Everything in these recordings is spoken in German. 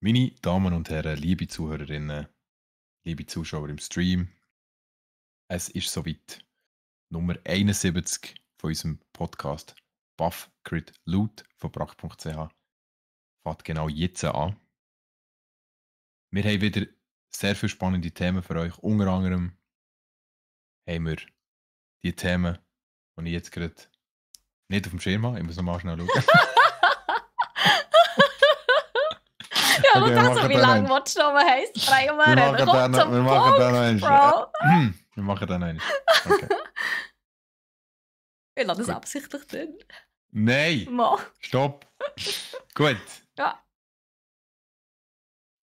Meine Damen und Herren, liebe Zuhörerinnen, liebe Zuschauer im Stream, es ist soweit. Nummer 71 von unserem Podcast Buff Crit Loot von Brack.ch fängt genau jetzt an. Wir haben wieder sehr viele spannende Themen für euch. Unter anderem haben wir die Themen, die ich jetzt gerade nicht auf dem Schirm habe. Ich muss nochmal schnell schauen. Aber okay, das so, wie lange willst du nochmal heiß dreimal reden? Komm zum wir machen Punkt, einen, Bro. wir machen da noch einen. Okay. ich lasse das absichtlich drin. Nein! Mal. Stopp! Gut. Ja.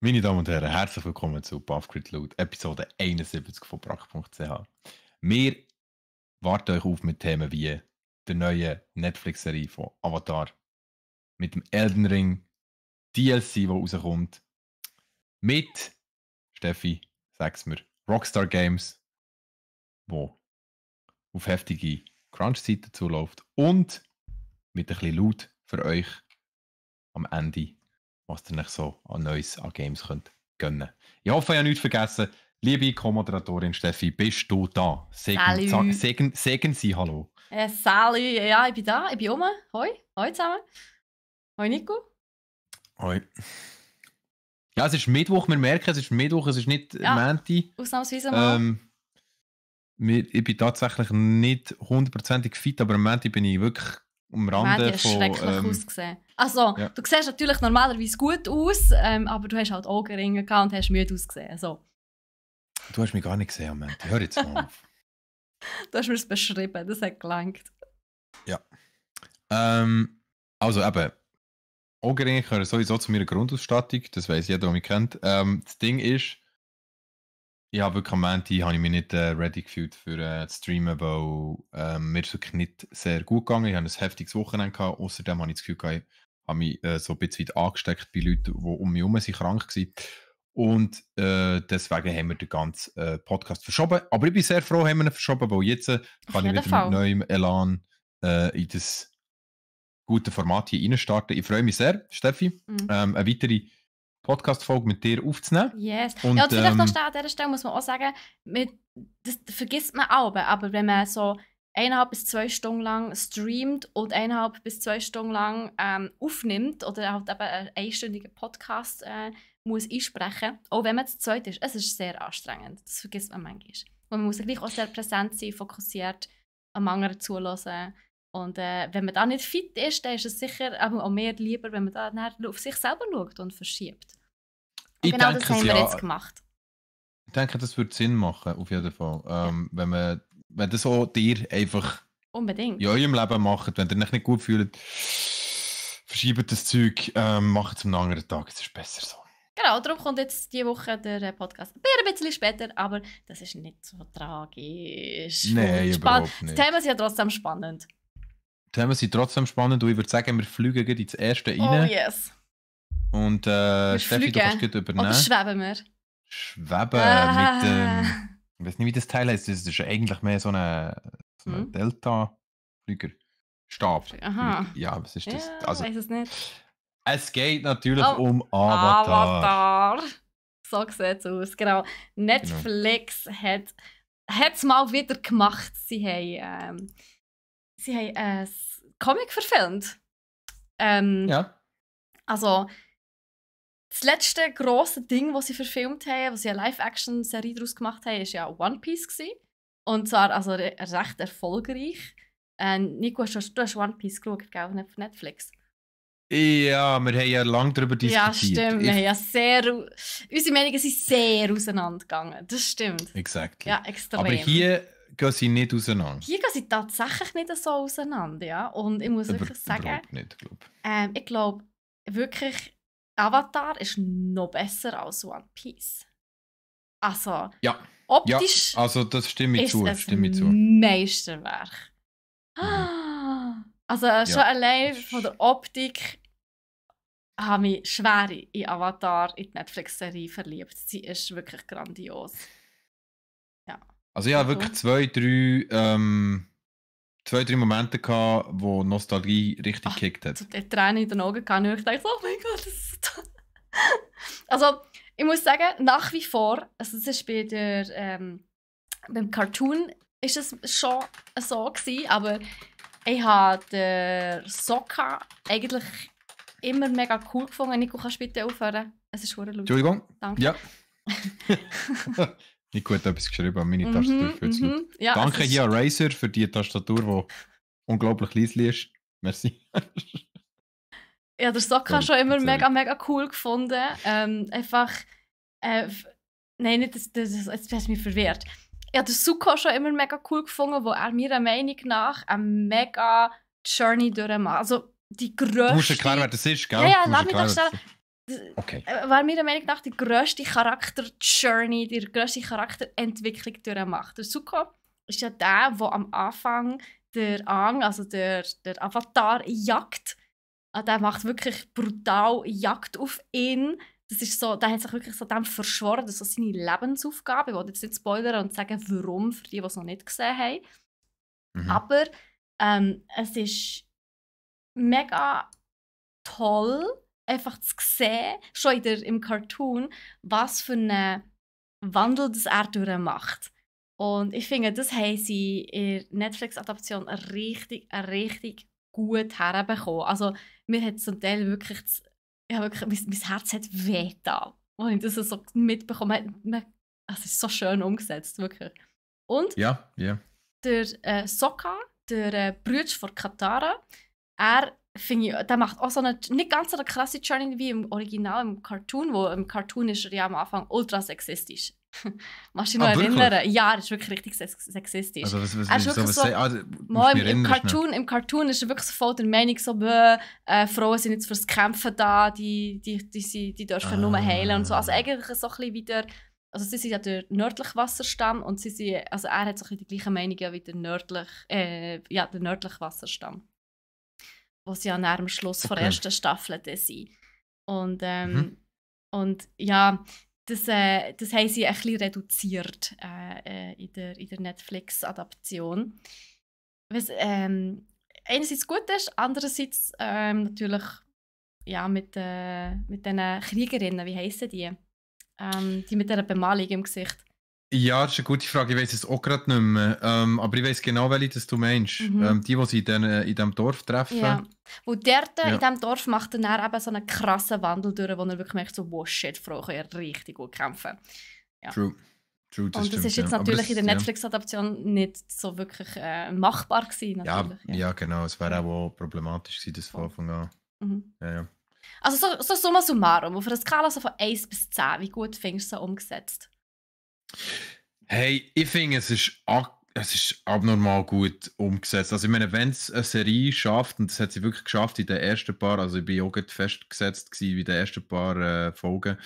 Meine Damen und Herren, herzlich willkommen zu Buffgrid Loot, Episode 71 von Brack.ch. Wir warten euch auf mit Themen wie der neuen Netflix-Serie von Avatar, mit dem Elden Ring DLC, der rauskommt. Mit, Steffi, sag's mir, Rockstar Games, wo auf heftige Crunch-Zeiten zuläuft und mit ein bisschen Laut für euch am Ende, was ihr euch so an Neues an Games könnt gönnen. Ich hoffe, ihr habt nichts vergessen. Liebe Co-Moderatorin Steffi, bist du da? Segen, sag, segen, segen Sie Hallo. Äh, salut, ja, ich bin da, ich bin oben. Hoi, hoi zusammen. Hoi Nico. Hoi. Ja, es ist Mittwoch, wir merken, es ist Mittwoch, es ist nicht ja, Mänti. Ausnahmsweise mal. Ähm, ich bin tatsächlich nicht hundertprozentig fit, aber am Mänti bin ich wirklich am Rande Mänti von... schrecklich ähm, ausgesehen. Also, ja. du siehst natürlich normalerweise gut aus, ähm, aber du hast halt Augenringe gehabt und hast müde ausgesehen, so. Du hast mich gar nicht gesehen am Mänti, hör jetzt mal auf. du hast mir es beschrieben, das hat gelangt. Ja. Ähm, also eben, Augenringe gehören sowieso zu meiner Grundausstattung, das weiß jeder, der mich kennt. Ähm, das Ding ist, ich habe wirklich am Montag habe ich mich nicht äh, ready gefühlt für äh, das Streamen, weil äh, mir ist wirklich nicht sehr gut gegangen. Ich hatte ein heftiges Wochenende Außerdem habe ich das Gefühl, gehabt, ich habe mich äh, so ein bisschen angesteckt bei Leuten, die um mich herum sind, krank waren. Und äh, deswegen haben wir den ganzen äh, Podcast verschoben. Aber ich bin sehr froh, haben wir ihn verschoben, weil jetzt äh, kann ich wieder Fall. mit neuem Elan äh, in das guten Format hier reinstarten. Ich freue mich sehr, Steffi, mhm. ähm, eine weitere Podcast-Folge mit dir aufzunehmen. Yes. Und, ja, und vielleicht ähm, noch an dieser Stelle muss man auch sagen, mit, das vergisst man auch, aber wenn man so eineinhalb bis zwei Stunden lang streamt und eineinhalb bis zwei Stunden lang ähm, aufnimmt oder halt eben einen einstündigen Podcast äh, muss einsprechen, auch wenn man zu zweit ist. Es ist sehr anstrengend, das vergisst man manchmal. Und man muss gleich auch sehr präsent sein, fokussiert, am anderen zulassen und äh, wenn man da nicht fit ist, dann ist es sicher auch mehr lieber, wenn man da auf sich selber schaut und verschiebt. Und genau denke, das haben wir ja. jetzt gemacht. Ich denke, das würde Sinn machen, auf jeden Fall. Ähm, ja. wenn, man, wenn das auch dir einfach Unbedingt. in eurem Leben macht, wenn ihr euch nicht gut fühlt, verschiebt das Zeug, ähm, macht es am anderen Tag, es ist besser so. Genau, darum kommt jetzt diese Woche der äh, Podcast ein bisschen später, aber das ist nicht so tragisch. Nein, überhaupt nicht. Das Thema ist ja trotzdem spannend. Themen sind trotzdem spannend und ich würde sagen, wir fliegen gleich ins erste oh, rein. Oh yes. Und äh, Steffi, du kannst gleich übernehmen. Oder schweben wir? Schweben ah. mit ähm, ich weiß nicht, wie das Teil heißt. Das ist eigentlich mehr so ein so hm? Delta-Flüger. Stab. Aha. Ja, was ist das? Ja, also, weiß es nicht. Es geht natürlich oh, um Avatar. Avatar. So sieht es aus, genau. genau. Netflix genau. hat es mal wieder gemacht. Sie haben ähm, sie haben einen Comic verfilmt. Ähm, ja. Also, das letzte große Ding, was sie verfilmt haben, was sie eine Live-Action-Serie daraus gemacht haben, war ja One Piece. Gewesen. Und zwar also re recht erfolgreich. Äh, Nico, hast, du hast One Piece geschaut, gell, auf Netflix? Ja, wir haben ja lange darüber diskutiert. Ja, stimmt. Ich... Wir haben ja sehr, unsere Meinungen sind sehr auseinandergegangen. Das stimmt. Exakt. Ja, extrem. Aber hier gehen sie nicht auseinander. Hier gehen sie tatsächlich nicht so auseinander, ja. Und ich muss wirklich sagen, nicht, glaub. Ähm, ich glaube wirklich, Avatar ist noch besser als One Piece. Also, ja. optisch ja. Also, das stimme ich ist zu. Stimme zu. Meisterwerk. Mhm. Also äh, ja. schon allein von der Optik habe ich schwer in Avatar in die Netflix-Serie verliebt. Sie ist wirklich grandios. Also ja, wirklich zwei, drei, ähm, zwei, drei Momente gehabt, wo Nostalgie richtig Ach, gekickt hat. Die Tränen in den Augen kann ich dachte, oh mein Gott, das ist toll. also ich muss sagen, nach wie vor, also es ist bei der, ähm, beim Cartoon ist es schon so gewesen, aber ich habe den Sokka eigentlich immer mega cool gefunden. Nico, kannst du bitte aufhören? Es ist hure Entschuldigung. Danke. Ja. Nico hat etwas geschrieben an meine mhm, Tastatur für das Leute. Ja, Danke hier an Razer für die Tastatur, die unglaublich leise ist. Merci. ja, der Sock habe schon immer mega, mega cool gefunden. Ähm, einfach. Äh, nein, nicht, das, das, das, jetzt hast du mich verwirrt. Ich habe den Suko schon immer mega cool gefunden, wo er meiner Meinung nach eine mega Journey durchmacht. Also die grösste... Du musst erklären, wer das ist, gell? Ja, ja, lass mich doch schnell... Okay. Äh, war mir Meinung nach die grösste Charakter-Journey, die grösste Charakterentwicklung durchmacht. Der Zuko ist ja der, der am Anfang der Ang, also der, der Avatar, jagt. Ah, der macht wirklich brutal Jagd auf ihn. Das ist so, der hat sich wirklich so dem verschworen, das ist seine Lebensaufgabe. Ich will jetzt nicht spoilern und sagen, warum, für die, die es noch nicht gesehen haben. Mhm. Aber ähm, es ist mega toll einfach zu sehen, schon der, im Cartoon, was für einen Wandel das er durchmacht. Und ich finde, das haben sie in der Netflix-Adaption richtig, richtig gut herbekommen. Also mir hat zum Teil wirklich, das, ja, wirklich mein, mein Herz hat weh da, als ich das so mitbekommen habe. Es ist so schön umgesetzt, wirklich. Und ja, yeah. der äh, Sokka, der äh, Bruder von Katara, er finde ich, der macht auch so eine nicht ganz so eine krasse Journey wie im Original, im Cartoon, wo im Cartoon ist er ja am Anfang ultra sexistisch. Machst du dich ah, noch ah, erinnern? Ja, das ist wirklich richtig sexistisch. Also, was, was, er ist im, Cartoon, ist er wirklich so voll der Meinung, so, äh, Frauen sind jetzt fürs Kämpfen da, die, die, die, die, die dürfen ah. nur heilen und so. Also eigentlich so ein bisschen wieder, also sie sind ja der nördliche Wasserstamm und sie sind, also er hat so ein bisschen die gleiche Meinung wie der nördliche, äh, ja, der nördliche Wasserstamm was ja nach dem Schluss okay. der ersten Staffel dann sind. Und, ähm, mhm. und ja, das, äh, das haben sie ein bisschen reduziert äh, äh, in der, in der Netflix-Adaption. Was ähm, einerseits gut ist, andererseits ähm, natürlich ja, mit, äh, mit diesen Kriegerinnen, wie heissen die? Ähm, die mit dieser Bemalung im Gesicht. Ja, das ist eine gute Frage. Ich weiß es auch gerade nicht mehr. Ähm, aber ich weiß genau, welche das du meinst. Mhm. Ähm, die, die sie äh, in, diesem Dorf treffen. Ja. Wo der äh, ja. in diesem Dorf macht dann eben so einen krassen Wandel durch, wo er wirklich merkt, so, wow, shit, Frau kann ja richtig gut kämpfen. Ja. True. True, das und das stimmt, ist jetzt ja. natürlich das, in der Netflix-Adaption ja. nicht so wirklich äh, machbar gewesen. Ja, ja, genau. Es wäre auch problematisch gewesen, das von Anfang an. Mhm. Also so, so summa summarum, auf einer Skala so von 1 bis 10, wie gut findest du so umgesetzt? Hey, ich finde, es ist, es ist abnormal gut umgesetzt. Also, ich meine, wenn es eine Serie schafft, und das hat sie wirklich geschafft in den ersten paar, also ich bin auch festgesetzt gewesen, wie den ersten paar äh, Folgen,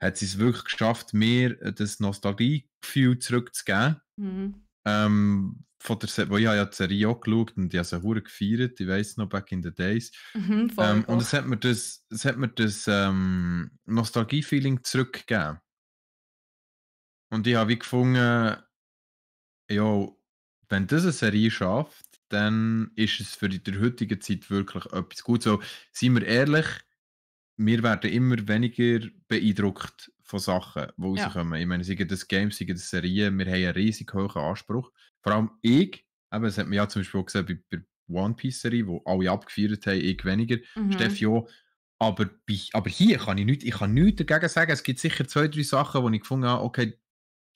hat sie es wirklich geschafft, mir äh, das Nostalgiegefühl zurückzugeben. Mhm. Ähm, von der Se wo ich habe ja die Serie auch geschaut und die habe sie hure gefeiert, ich weiß noch, back in the days. Mhm, ähm, und es hat mir das, es das ähm, Nostalgie-Feeling zurückgegeben. Und ich habe wie gefunden, ja, wenn das eine Serie schafft, dann ist es für die heutige Zeit wirklich etwas Gutes. So, seien wir ehrlich, wir werden immer weniger beeindruckt von Sachen, die rauskommen. Ich meine, sei das Games, sei das Serien, wir haben einen riesig hohen Anspruch. Vor allem ich, eben, das hat man ja zum Beispiel auch gesehen bei der One Piece Serie, wo alle abgefeiert haben, ich weniger. Mhm. Steffi auch. Aber, aber hier kann ich nichts, ich kann nichts dagegen sagen. Es gibt sicher zwei, drei Sachen, wo ich gefunden habe, okay,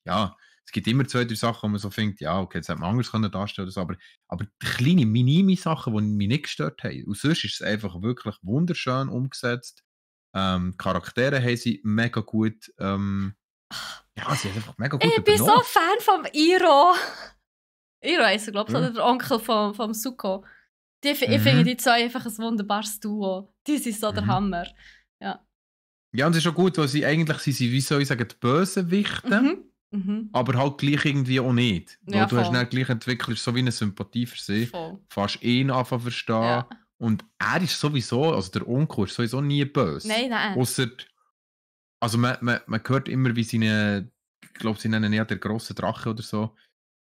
ja, es gibt immer zwei, drei Sachen, wo man so denkt, ja, okay, jetzt hätte man anders können darstellen oder so, aber, aber kleine, minime Sachen, die mich nicht gestört haben. Und sonst ist es einfach wirklich wunderschön umgesetzt. Ähm, Charaktere haben sie mega gut. Ähm, ja, sie haben einfach mega gut Ich bin so Fan von Iro. Iro ist, glaube ich, oder hm. der Onkel von, vom Suko. Die, ich mhm. finde die zwei einfach ein wunderbares Duo. Die sind so der mhm. Hammer. Ja. ja, und es ist schon gut, weil sie eigentlich sie wie soll ich sagen, die Bösewichte. Mhm. Mhm. Aber halt gleich irgendwie auch nicht. Ja, du voll. hast dann gleich entwickelt, so wie eine Sympathie für sie. Voll. Fast ihn anfangen verstehen. Ja. Und er ist sowieso, also der Onkel ist sowieso nie böse. Nein, nein. Ausser, also man, man, man hört immer, wie seine, ich glaube, sie nennen ja der große Drache oder so.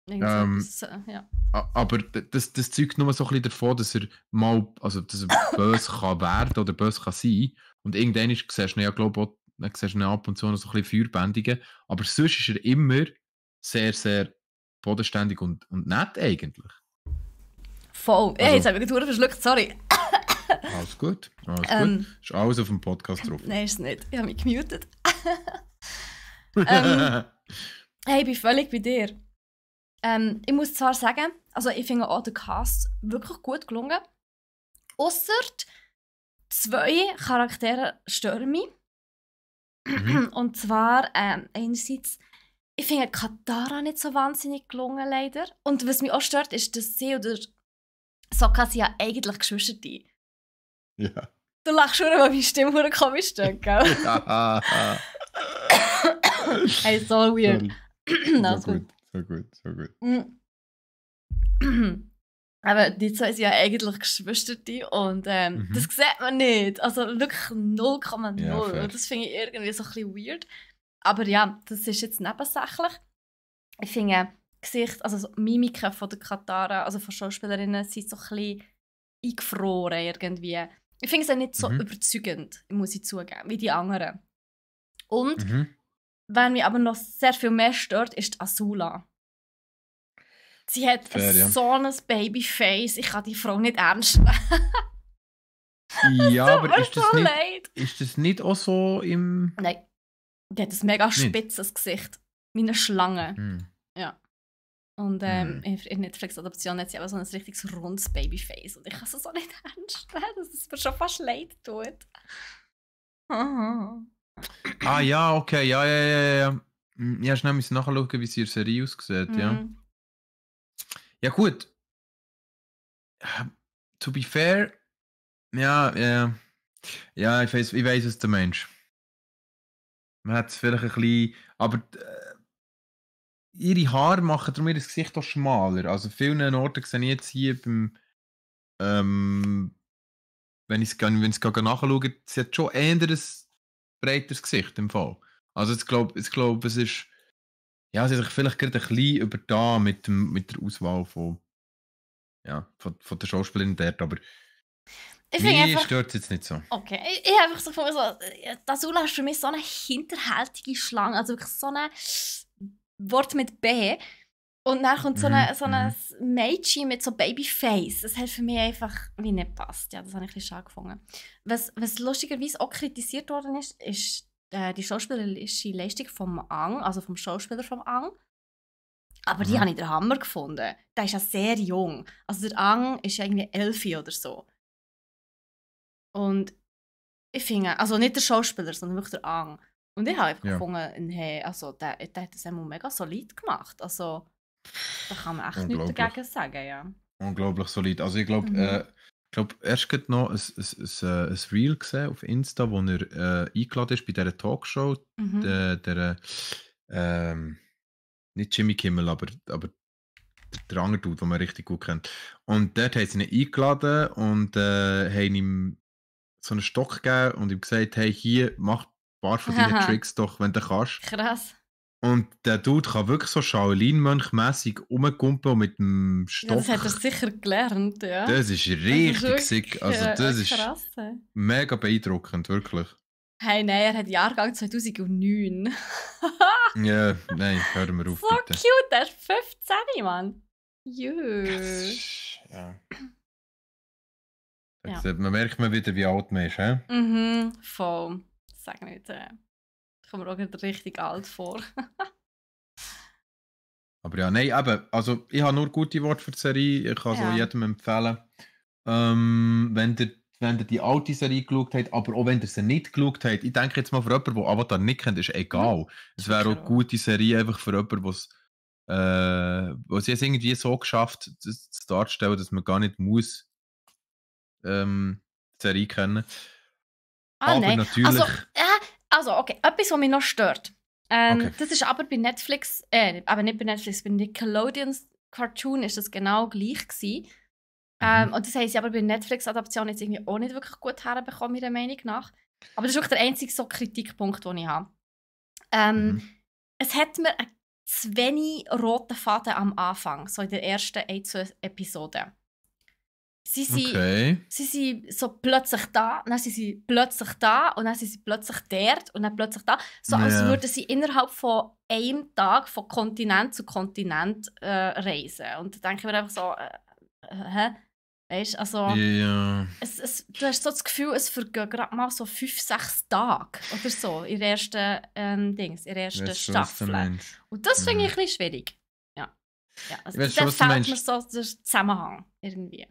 Ähm, so, äh, ja. Aber das, das zeugt nur so ein bisschen davon, dass er mal, also dass er böse kann werden oder böse kann sein. Und irgendwann siehst du ja, glaube ich, dann siehst du ihn ab und zu noch so ein bisschen feuerbändigen. Aber sonst ist er immer sehr, sehr bodenständig und, und nett eigentlich. Voll. Ey, also, jetzt habe ich gerade verschluckt, sorry. alles gut, alles ähm, gut. Ist alles auf dem Podcast drauf. Nein, ist es nicht. Ich habe mich gemutet. ähm, hey, ich bin völlig bei dir. Ähm, ich muss zwar sagen, also ich finde auch den Cast wirklich gut gelungen. Ausser zwei Charaktere stören mich. Mhm. Und zwar ähm, einerseits, ich finde Katara nicht so wahnsinnig gelungen, leider. Und was mich auch stört, ist, dass sie oder Sokka sind ja eigentlich Geschwister. Ja. Du lachst schon, weil meine Stimme hure komisch tönt, gell? Ja. hey, so weird. So, so gut, so gut, so gut. Mm. Hm. Aber die zwei sind ja eigentlich Geschwister und ähm, mhm. das sieht man nicht. Also wirklich 0,0. Ja, das finde ich irgendwie so ein bisschen weird. Aber ja, das ist jetzt nebensächlich. Ich finde, äh, Gesicht, also so Mimiken von der Katara, also von Schauspielerinnen, sind so ein bisschen eingefroren irgendwie. Ich finde es ja nicht so mhm. überzeugend, muss ich zugeben, wie die anderen. Und mhm. wenn mich aber noch sehr viel mehr stört, ist Asula. Sie hat Fair, ja. so ein Babyface. Ich kann die Frau nicht ernst nehmen. ja, aber ist das, so nicht, leid. ist das nicht auch so im. Nein. Die hat ein mega spitzes Gesicht. Wie eine Schlange. Hm. Ja. Und ähm, hm. in Netflix-Adoption hat sie aber so ein richtiges rundes Babyface. Und ich kann es so nicht ernst nehmen, dass es mir schon fast leid tut. ah ja, okay, ja, ja, ja, ja. Ja, hm, schnell müssen nachschauen, wie sie ihre Serie aussieht, mhm. ja. Ja, gut. Ähm, to be fair, ja, ja. Äh, ja, ich weiß, ich weiß es der Mensch. Man hat es vielleicht ein bisschen. Aber äh, ihre Haare machen darum ihr Gesicht auch schmaler. Also, vielen Orten sehe ich jetzt hier beim. Ähm, wenn ich es wenn nachschaue, sie hat schon eher ein breiteres Gesicht im Fall. Also, ich glaube, ich glaube es ist ja, sie hat sich vielleicht gerade ein bisschen übertan mit, mit der Auswahl von, ja, von, von der Schauspielerin dort, aber ich mich stört es jetzt nicht so. Okay, ich, ich habe einfach so gefunden, so, äh, das Ula ist für mich so eine hinterhältige Schlange, also wirklich so ein Wort mit B. Und dann kommt so, mhm, eine, mm, so ein mhm. Mädchen mit so Babyface. Das hat für mich einfach wie nicht passt. Ja, das habe ich ein bisschen schade gefunden. Was, was lustigerweise auch kritisiert worden ist, ist äh, die schauspielerische Leistung vom Ang, also vom Schauspieler vom Ang. Aber mhm. die habe ich den Hammer gefunden. Der ist ja sehr jung. Also der Ang ist ja irgendwie elf oder so. Und ich finde, also nicht der Schauspieler, sondern wirklich der Ang. Und ich habe einfach ja. gefunden, hey, also der, der hat das einmal mega solid gemacht. Also da kann man echt nichts dagegen sagen, ja. Unglaublich solid. Also ich glaube, mhm. äh, ich glaube, erst gerade noch ein, ein, ein, äh, ein Reel gesehen auf Insta, wo er äh, eingeladen ist bei dieser Talkshow. Mhm. Der, der ähm, nicht Jimmy Kimmel, aber, aber der andere Dude, den man richtig gut kennt. Und dort haben sie ihn eingeladen und äh, haben ihm so einen Stock gegeben und ihm gesagt, hey, hier, mach ein paar von deinen Tricks doch, wenn du kannst. Krass. Und der Dude kann wirklich so Shaolin-Mönch-mässig rumkumpeln mit dem Stock. Ja, das hat er sicher gelernt, ja. Das ist richtig das ist sick. Äh, also, das ist mega beeindruckend, wirklich. Hey, nein, er hat Jahrgang 2009. ja, nein, hör mir auf. So bitte. cute, er ist 15, Mann. Jö. Ja. ja. Man merkt mal wieder, wie alt man ist, hä? Mhm, voll. Sag nicht. Äh. Ich komme mir auch nicht richtig alt vor. Aber ja, nein, eben, also ich habe nur gute Worte für die Serie, ich kann ja. so jedem empfehlen. Ähm, wenn ihr wenn ihr die alte Serie geschaut habt, aber auch wenn ihr sie nicht geschaut habt, ich denke jetzt mal für jemanden, der Avatar nicht kennt, ist egal. Mhm. Es wäre auch eine gute Serie einfach für jemanden, was äh, irgendwie so geschafft, das, das darzustellen, dass man gar nicht muss ähm, die Serie kennen. Ah, aber nein. Also, natürlich. Also, also, okay, etwas, was mich noch stört. Ähm, okay. Das ist aber bei Netflix, äh, aber nicht bei Netflix, bei Nickelodeons Cartoon ist das genau gleich gewesen. Ähm, mhm. und das haben sie aber bei Netflix-Adaption jetzt irgendwie auch nicht wirklich gut herbekommen, meiner Meinung nach. Aber das ist wirklich der einzige so Kritikpunkt, den ich habe. Ähm, mhm. Es hat mir zu wenig roten Faden am Anfang, so in der ersten ein, zwei Episoden. Sie sind, okay. sie sind so plötzlich da, und dann sind sie plötzlich da und dann sind sie plötzlich dort und dann plötzlich da. So yeah. als würden sie innerhalb von einem Tag von Kontinent zu Kontinent äh, reisen. Und da denke ich mir einfach so, äh, hä? Weißt du, also. Yeah. Es, es, du hast so das Gefühl, es vergehen gerade mal so fünf, sechs Tage oder so in der ersten ähm, Dings, in der ersten weißt Staffel. Und das finde ich mhm. ein bisschen schwierig. Ja. ja also, weißt, da fällt mir so der Zusammenhang irgendwie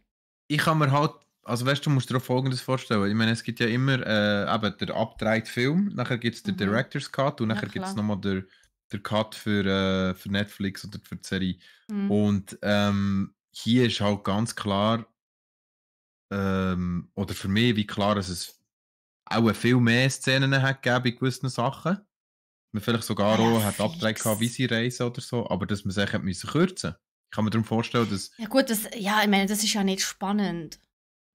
ich kann mir halt, also weißt du, musst dir auch Folgendes vorstellen. Ich meine, es gibt ja immer äh, eben der abgedrehte Film, nachher gibt es den mhm. Director's Cut und nachher gibt es nochmal den, der Cut für, äh, für Netflix oder für die Serie. Mhm. Und ähm, hier ist halt ganz klar, ähm, oder für mich wie klar, dass es auch viel mehr Szenen hat gegeben in gewissen Sachen. Man vielleicht sogar ah ja, auch hat abgedreht, wie sie reisen oder so, aber dass man sich kürzen musste kann man darum vorstellen, dass. Ja, gut, das, ja, ich meine, das ist ja nicht spannend,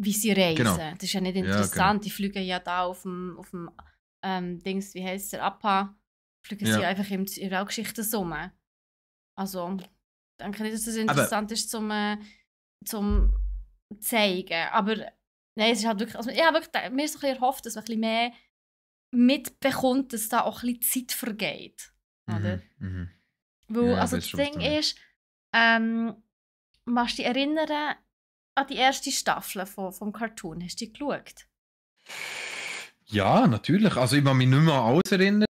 wie sie reisen. Genau. Das ist ja nicht interessant. Ja, genau. Die fliegen ja da auf dem, auf dem ähm, Dings, wie heißt der, APA, fliegen ja. sie einfach in ihrer Geschichte zusammen. Also, ich denke nicht, dass das interessant Aber, ist zum, äh, zum zeigen. Aber nein, es ist halt wirklich. Also, ich habe wirklich mir ist ein bisschen erhofft, dass man ein bisschen mehr mitbekommt, dass da auch ein bisschen Zeit vergeht. Oder? Mhm, mhm. Weil, ja, also das Ding ist, ähm, magst du dich erinnern an die erste Staffel von, vom Cartoon? Hast du die geschaut? Ja, natürlich. Also ich kann mich nicht mehr an alles erinnern.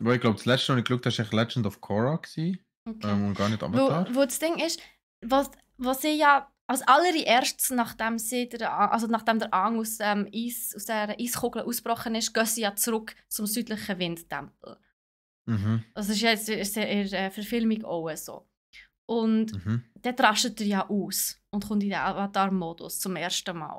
Weil ich glaube, das letzte, was ich geschaut habe, war Legend of Korra. Okay. Ähm, und gar nicht Avatar. Wo, wo das Ding ist, was, was ich ja als allererstes, nachdem, sie der, also nachdem der Ang aus, ähm, Eis, aus der Eiskugel ausgebrochen ist, gehen sie ja zurück zum südlichen Windtempel. Mhm. Das also, ist jetzt in der äh, Verfilmung auch so. Und mhm. dort rastet er ja aus und kommt in den Avatar-Modus zum ersten Mal.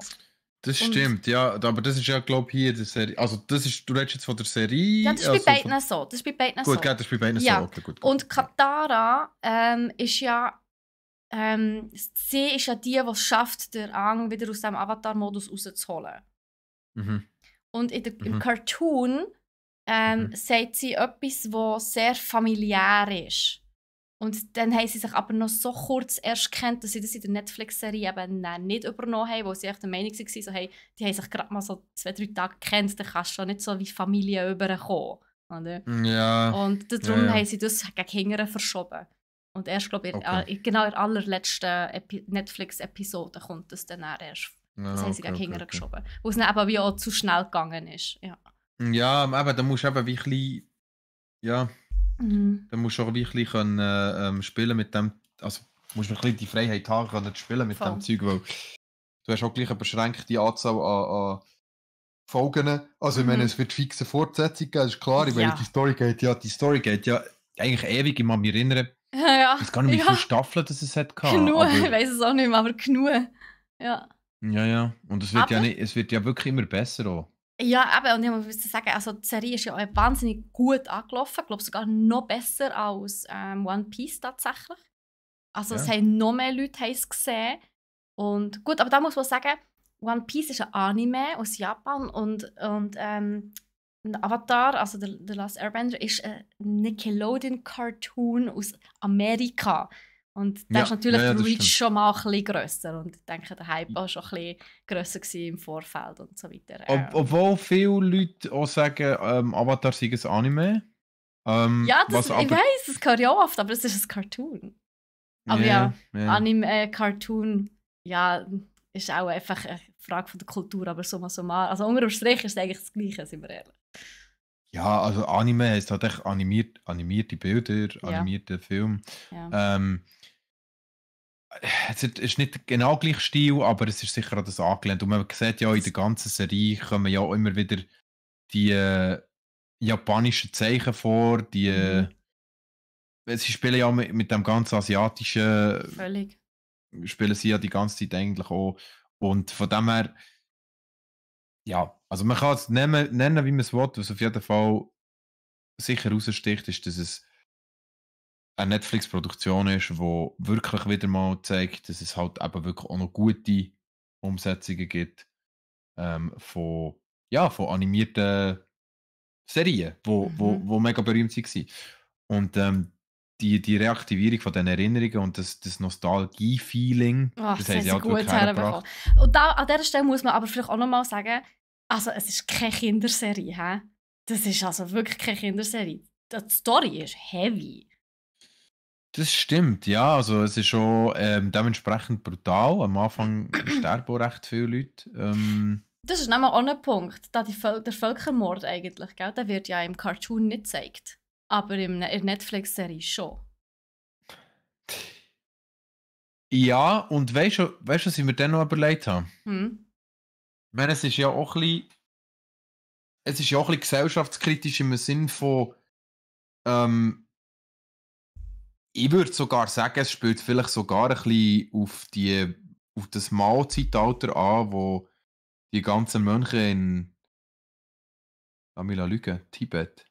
Das und stimmt, ja, aber das ist ja, glaube ich, hier die Serie. Also, das ist, du redest jetzt von der Serie. Ja, das ist also bei beiden von... so. Das ist bei beiden gut, so. Gut, das ist bei beiden ja. so. Okay, gut, gut, Und Katara ähm, ist ja. Ähm, sie ist ja die, die es schafft, der Ang wieder aus dem Avatar-Modus rauszuholen. Mhm. Und der, mhm. im Cartoon ähm, mhm. sagt sie etwas, was sehr familiär ist. Und dann haben sie sich aber noch so kurz erst kennt, dass sie das in der Netflix-Serie eben nicht übernommen haben, wo sie echt der Meinung waren, so, hey, die haben sich gerade mal so zwei, drei Tage kennt, dann kannst du schon nicht so wie Familie überkommen. Ja. Und darum ja. haben sie das gegen hinten verschoben. Und erst, glaube ich, okay. in, genau in der allerletzten Netflix-Episode kommt das dann erst. Ja, das haben sie gegen hinten okay. geschoben. Wo es dann eben wie auch zu schnell gegangen ist. Ja, ja aber da musst du eben wie ein bisschen, ja Mhm. Dann musst du auch wirklich können, äh, ähm, spielen mit dem, also musst du ein bisschen die Freiheit haben können, zu spielen mit Voll. dem Zeug, weil du hast auch gleich eine beschränkte Anzahl an, an Folgen. Also ich meine, mhm. es wird fixe Fortsetzung geben, ist klar. Ich meine, ja. die Story geht ja, die Story geht ja eigentlich ewig, ich kann mich erinnern. Ja, ja. Ich weiß gar nicht, wie ja. viele Staffeln das es hat. Gehabt, genug, aber... ich weiß es auch nicht mehr, aber genug. Ja. Ja, ja. Und es wird ja, nicht, es wird ja wirklich immer besser auch. Ja, eben, und ich muss sagen, also die Serie ist ja auch wahnsinnig gut angelaufen. Ich glaube sogar noch besser als ähm, One Piece tatsächlich. Also ja. es haben noch mehr Leute es gesehen. Und gut, aber da muss man sagen, One Piece ist ein Anime aus Japan und, und ähm, ein Avatar, also The, The Last Airbender, ist ein Nickelodeon-Cartoon aus Amerika. Und da ja, ist natürlich ja, der Reach schon mal ein bisschen grösser. Und ich denke, der Hype war schon ein bisschen grösser im Vorfeld und so weiter. Ob, ähm. obwohl viele Leute auch sagen, ähm, Avatar sei ein Anime. Ähm, ja, das, ich weiss, das gehört ja auch oft, aber es ist ein Cartoon. Aber yeah, ja, yeah. Anime, äh, Cartoon, ja, ist auch einfach eine Frage von der Kultur, aber so mal so mal. Also unter dem Strich ist es eigentlich das Gleiche, sind wir ehrlich. Ja, also Anime heißt halt echt animiert, animierte Bilder, animierte ja. Film. Ja. Ähm, es ist nicht genau gleich Stil, aber es ist sicher auch das angelehnt. Und man sieht ja in der ganzen Serie kommen ja immer wieder die äh, japanischen Zeichen vor, die äh, mhm. äh, sie spielen ja mit, mit dem ganzen asiatischen Völlig. spielen sie ja die ganze Zeit eigentlich auch und von dem her ja, also man kann es nennen, nennen wie man es will, was auf jeden Fall sicher raussticht, ist, dass es eine Netflix-Produktion ist, wo wirklich wieder mal zeigt, dass es halt eben wirklich auch noch gute Umsetzungen gibt ähm, von, ja, von animierten Serien, wo, mhm. wo, wo mega berühmt waren. Und ähm, die, die Reaktivierung von diesen Erinnerungen und das, das Nostalgie-Feeling, das, das haben sie halt wirklich hergebracht. Und da, an dieser Stelle muss man aber vielleicht auch nochmal sagen, also es ist keine Kinderserie. He? Das ist also wirklich keine Kinderserie. Die Story ist heavy. Das stimmt, ja. Also es ist schon ähm, dementsprechend brutal. Am Anfang sterben auch recht viele Leute. Ähm, das ist nämlich auch ein Punkt, da Völ der Völkermord eigentlich, gell? der wird ja im Cartoon nicht gezeigt, aber in der Netflix-Serie schon. Ja, und weißt du, weißt, was ich mir dann noch überlegt habe? Hm? Ich meine, es ist ja auch ein bisschen, es ist ja auch ein bisschen gesellschaftskritisch im Sinne von, ähm, ich würde sogar sagen, es spielt vielleicht sogar ein bisschen auf, die, auf das Mahlzeitalter an, wo die ganzen Mönche in Lass mich lügen, Tibet.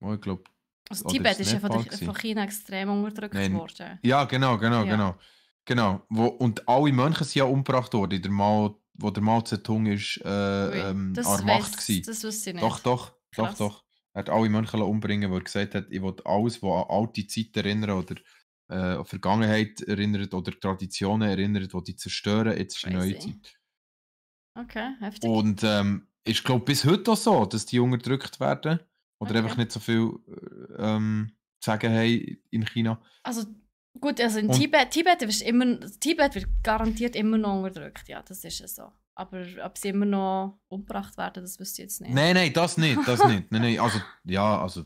Oh, ich glaube. Also Tibet ist ja von, von, China extrem unterdrückt Nein. worden. Ja, genau, genau, ja. genau. Genau. Wo, und alle Mönche sind ja umgebracht worden, der Mal, wo der Mao Zedong ist, äh, ähm, das an Macht war. Das wusste ich nicht. Doch, doch, Krass. doch, doch. Er hat alle Mönche umbringen weil er gesagt hat, ich will alles, was an alte Zeiten erinnert oder äh, an Vergangenheit erinnert oder Traditionen erinnert, die die zerstören, jetzt ist eine neue Zeit. Okay, heftig. Und ähm, ist, glaube bis heute auch so, dass die Jungen gedrückt werden oder okay. einfach nicht so viel äh, ähm, zu sagen haben in China. Also Gut, also in und Tibet, Tibet, ist immer, Tibet wird garantiert immer noch unterdrückt, ja, das ist ja so. Aber ob sie immer noch umgebracht werden, das wüsste ich jetzt nicht. Nein, nein, das nicht, das nicht. nein, nein, also, ja, also...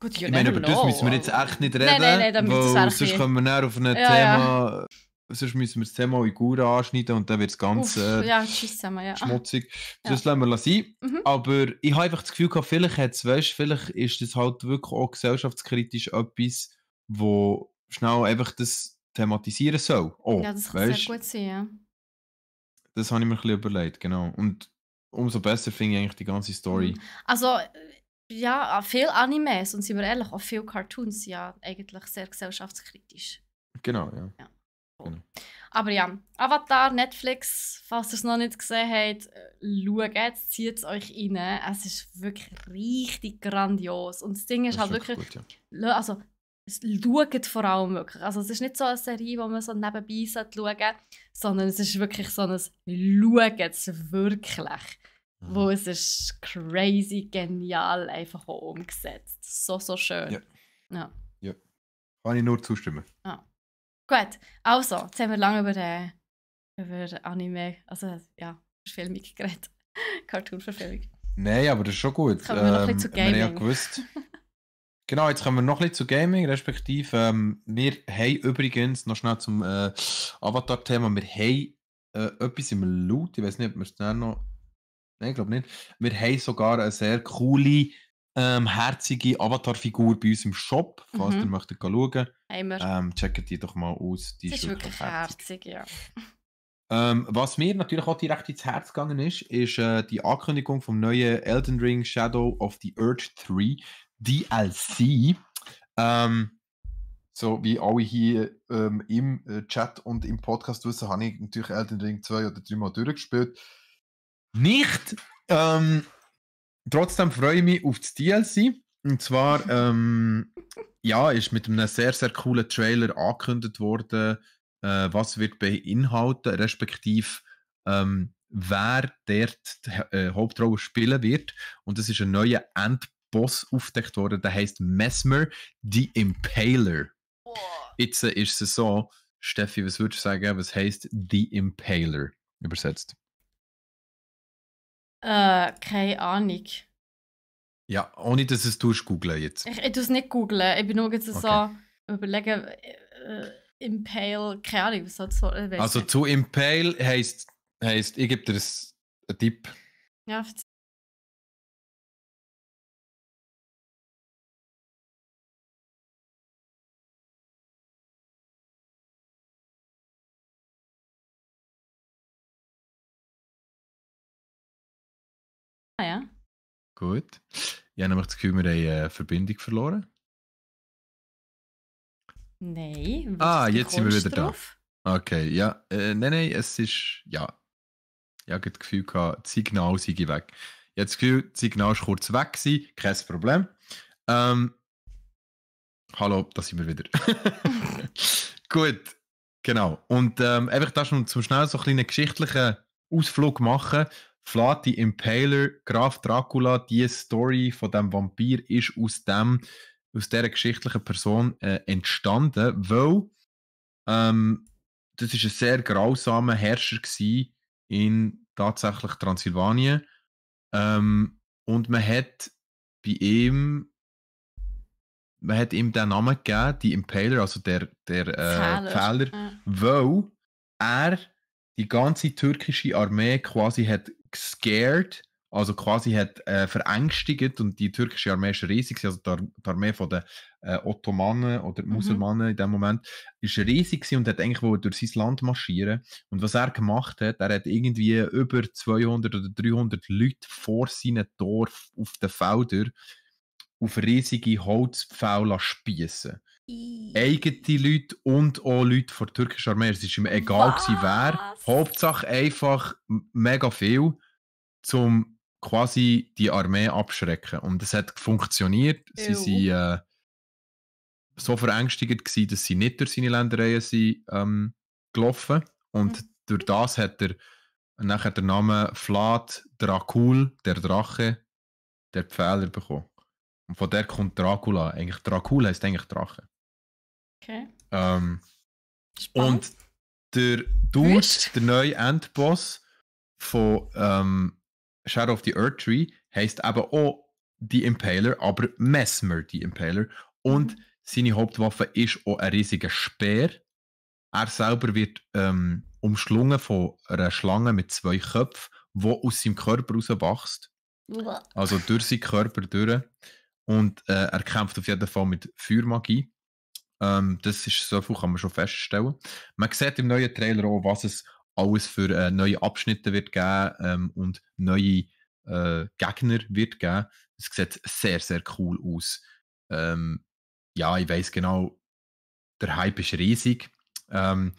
Gut, ich meine, über das müssen wir jetzt echt nicht reden, nein, nein, nein, damit weil sonst kommen wir näher auf ein ja, Thema... Ja. Sonst müssen wir das Thema Uiguren anschneiden und dann wird das Ganze äh, ja, zusammen, ja. schmutzig. Das ja. lassen wir sein. Mhm. Aber ich habe einfach das Gefühl, gehabt, vielleicht, hat's, weißt, vielleicht ist das halt wirklich auch gesellschaftskritisch etwas, wo schnell einfach das thematisieren soll. Oh, ja, das kann sehr gut sein, ja. Das habe ich mir ein bisschen überlegt, genau. Und umso besser finde ich eigentlich die ganze Story. Mhm. Also, äh, ja, viel Animes und sind wir ehrlich, auch viele Cartoons sind ja eigentlich sehr gesellschaftskritisch. Genau, ja. ja. Oh. Genau. Aber ja, Avatar, Netflix, falls ihr es noch nicht gesehen habt, äh, schaut, zieht es euch rein. Es ist wirklich richtig grandios. Und das Ding ist, das ist halt wirklich, gut, ja. also es schaut vor allem wirklich. Also es ist nicht so eine Serie, wo man so nebenbei schauen sondern es ist wirklich so ein Schauen, wirklich. Mhm. Wo es ist crazy, genial einfach umgesetzt. So, so schön. Ja. ja. ja. Kann ich nur zustimmen. Ja. Gut, also, jetzt haben wir lange über, äh, über Anime, also ja, Verfilmung geredet. Cartoon-Verfilmung. Nein, aber das ist schon gut. Ich habe ähm, noch ein bisschen zu ähm, Gaming. gewusst, Genau, jetzt kommen wir noch ein bisschen zu Gaming, respektive ähm, wir haben übrigens, noch schnell zum äh, Avatar-Thema, wir haben äh, etwas im Loot, ich weiß nicht, ob wir es dann noch... Nein, ich glaube nicht. Wir haben sogar eine sehr coole, ähm, herzige Avatar-Figur bei uns im Shop, falls mhm. ihr möchtet schauen. Ähm, checkt die doch mal aus, die das ist wirklich herzig. herzig ja. Ähm, was mir natürlich auch direkt ins Herz gegangen ist, ist äh, die Ankündigung vom neuen Elden Ring Shadow of the Earth 3. DLC. Ähm, so wie alle hier ähm, im äh, Chat und im Podcast wissen, habe ich natürlich Elden Ring 2 oder 3 Mal durchgespielt. Nicht! Ähm, trotzdem freue ich mich auf das DLC. Und zwar, ähm, ja, ist mit einem sehr, sehr coolen Trailer angekündigt worden, äh, was wird beinhalten, respektive ähm, wer dort die äh, Hauptrolle spielen wird. Und das ist ein neuer Endpunkt Boss aufgedeckt worden, der heißt Mesmer the Impaler. Boah. Jetzt äh, ist es so, Steffi, was würdest du sagen, was heißt The Impaler übersetzt? Äh, keine Ahnung. Ja, ohne dass es tust, googeln jetzt. Ich, ich tue es nicht googeln. Ich bin nur jetzt okay. so überlegen, äh, äh, Impale, keine Ahnung, was das so Also zu Impale heisst, heisst ich gebe dir einen Tipp. Ja, Gut. Ich habe nämlich das Gefühl, wir haben eine Verbindung verloren. Nein. Ah, jetzt sind wir wieder drauf? da. Okay, ja. Äh, nein, nein, es ist. Ja. Ich habe das Gefühl, das Signal sei weg. Ich habe das Gefühl, das Signal ist kurz weg, gewesen, kein Problem. Ähm, hallo, da sind wir wieder. Gut, genau. Und ähm, einfach das schon zum schnell so einen kleinen geschichtlichen Ausflug machen Vlad die Impaler, Graf Dracula, die Story von dem Vampir ist aus dem, aus dieser geschichtlichen Person äh, entstanden, weil ähm, das ist ein sehr grausamer Herrscher gewesen in tatsächlich Transsilvanien ähm, und man hat bei ihm man hat ihm den Namen gegeben, die Impaler, also der, der äh, Pfähler, ja. weil er die ganze türkische Armee quasi hat gescared, also quasi hat äh, verängstigt und die türkische Armee ist riesig, also die, Armee von den äh, Ottomanen oder mhm. Musulmanen in dem Moment ist riesig und hat eigentlich durch sein Land marschieren und was er gemacht hat, er hat irgendwie über 200 oder 300 Leute vor seinem Dorf auf den Feldern auf riesige Holzpfähle spießen eigene Leute und auch Leute von der türkischen Armee. Es war ihm egal, gewesen, wer. Hauptsache einfach mega viel, um quasi die Armee abschrecken. Und es hat funktioniert. Ew. Sie waren äh, so verängstigt, gewesen, dass sie nicht durch seine Ländereien sind, ähm, gelaufen Und mhm. durch das hat er nachher den Namen Vlad Dracul, der Drache, der Pfähler bekommen. Und von der kommt Dracula. Eigentlich Dracul heißt eigentlich Drache. Ähm, und der Dude, der neue Endboss von ähm, Shadow of the Earth Tree, heisst eben auch die Impaler, aber Mesmer, die Impaler. Und mhm. seine Hauptwaffe ist auch ein riesiger Speer. Er selber wird ähm, umschlungen von einer Schlange mit zwei Köpfen, die aus seinem Körper rauswächst. Also durch seinen Körper durch. Und äh, er kämpft auf jeden Fall mit Feuermagie. Ähm, das ist so viel kann man schon feststellen. Man sieht im neuen Trailer auch, was es alles für äh, neue Abschnitte wird geben ähm, und neue äh, Gegner wird geben. Es sieht sehr, sehr cool aus. Ähm, ja, ich weiß genau, der Hype ist riesig. Ähm,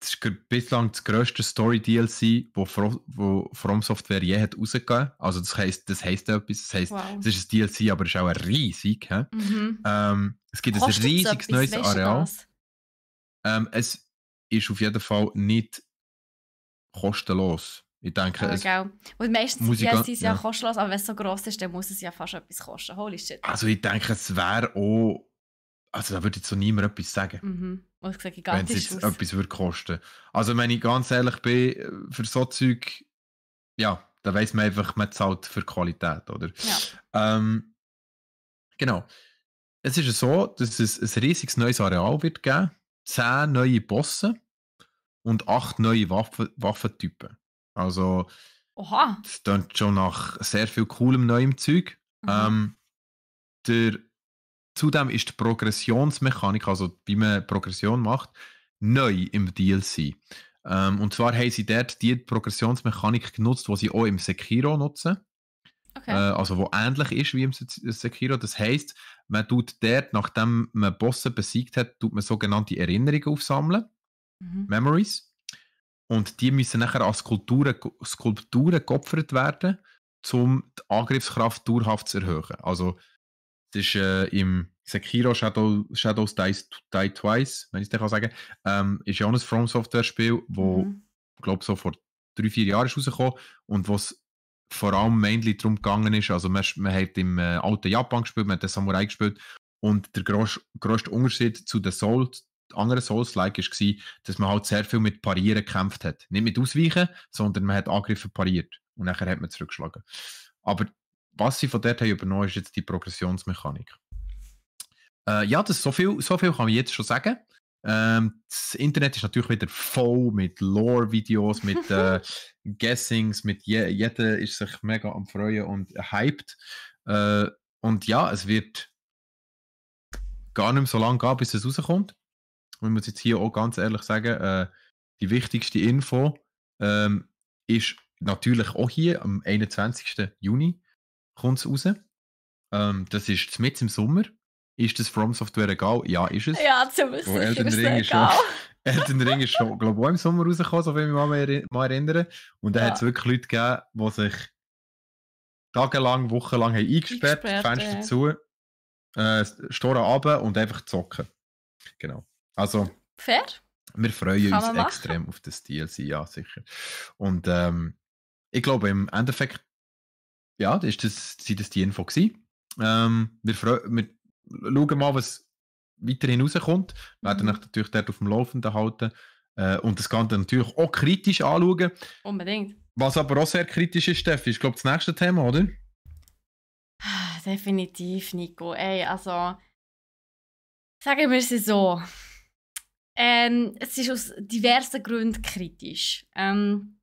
das ist bislang das grösste Story-DLC, wo, From, wo From Software je hat rausgegeben. Also das heisst, das heisst etwas. Das heisst, wow. es ist ein DLC, aber es ist auch riesig. He? Mhm. Ähm, es gibt Kostet ein riesiges so neues Areal. Ähm, es ist auf jeden Fall nicht kostenlos. Ich denke, ah, es geil. Und meistens ist DLCs ja, kostenlos, aber wenn es so groß ist, dann muss es ja fast etwas kosten. Holy shit. Also ich denke, es wäre auch also da würde ich so niemand etwas sagen. Mhm. Ich gesagt, Wenn es jetzt etwas würde kosten. Also wenn ich ganz ehrlich bin, äh, für so Zeug, ja, da weiss man einfach, man zahlt für Qualität, oder? Ja. Ähm, genau. Es ist so, dass es ein riesiges neues Areal wird geben, zehn neue Bosse und acht neue Waffen, Waffentypen. Also Oha. das klingt schon nach sehr viel coolem neuem Zeug. Mhm. Ähm, der Zudem ist die Progressionsmechanik, also wie man Progression macht, neu im DLC. Ähm, und zwar haben sie dort die Progressionsmechanik genutzt, die sie auch im Sekiro nutzen. Okay. Äh, also wo ähnlich ist wie im Sekiro. Das heißt, man tut dort, nachdem man Bosse besiegt hat, tut man sogenannte Erinnerungen aufsammeln. Mhm. Memories. Und die müssen nachher als Skulpturen, Skulpturen geopfert werden, um die Angriffskraft dauerhaft zu erhöhen. Also es ist äh, im Sekiro Shadow, Shadows Die, Die Twice, wenn ich es dir sagen kann, ähm, ist ja auch ein From Software Spiel, das, mhm. glaube so vor drei, vier Jahren ist rausgekommen und was vor allem mainly darum gegangen ist, also man, man hat im äh, alten Japan gespielt, man hat den Samurai gespielt und der grösste, Unterschied zu den Souls, anderen Souls-like war, dass man halt sehr viel mit Parieren gekämpft hat. Nicht mit Ausweichen, sondern man hat Angriffe pariert und nachher hat man zurückgeschlagen. Aber was sie von dort haben übernommen, ist jetzt die Progressionsmechanik. Äh, ja, das so viel, so viel kann ich jetzt schon sagen. Ähm, das Internet ist natürlich wieder voll mit Lore-Videos, mit äh, Guessings, mit je, jeder ist sich mega am Freuen und hyped. Äh, und ja, es wird gar nicht mehr so lange gehen, bis es rauskommt. Man muss jetzt hier auch ganz ehrlich sagen, äh, die wichtigste Info ähm, ist natürlich auch hier am 21. Juni kommt es raus. Ähm, das ist mit im Sommer. Ist das From Software egal? Ja, ist es. Ja, zumindest. Oh, Elden ist Ring ist egal. Elden Ring ist schon, glaube ich, im Sommer rausgekommen, so wie ich mich mal erinnere. Und da ja. hat es wirklich Leute gegeben, die sich tagelang, wochenlang haben eingesperrt, eingesperrt Fenster ja. zu, äh, Store runter und einfach zocken. Genau. Also. Fair? Wir freuen uns extrem auf das DLC, ja, sicher. Und ähm, ich glaube, im Endeffekt ja, das ist das, sind das die Info gewesen. Ähm, wir, wir schauen mal, was weiterhin rauskommt. Wir werden mhm. euch natürlich dort auf dem Laufenden halten äh, und das Ganze natürlich auch kritisch anschauen. Unbedingt. Was aber auch sehr kritisch ist, Steffi, ist, glaube ich, das nächste Thema, oder? Ah, definitiv, Nico. Ey, also, sagen wir es so. Ähm, es ist aus diversen Gründen kritisch. Ähm,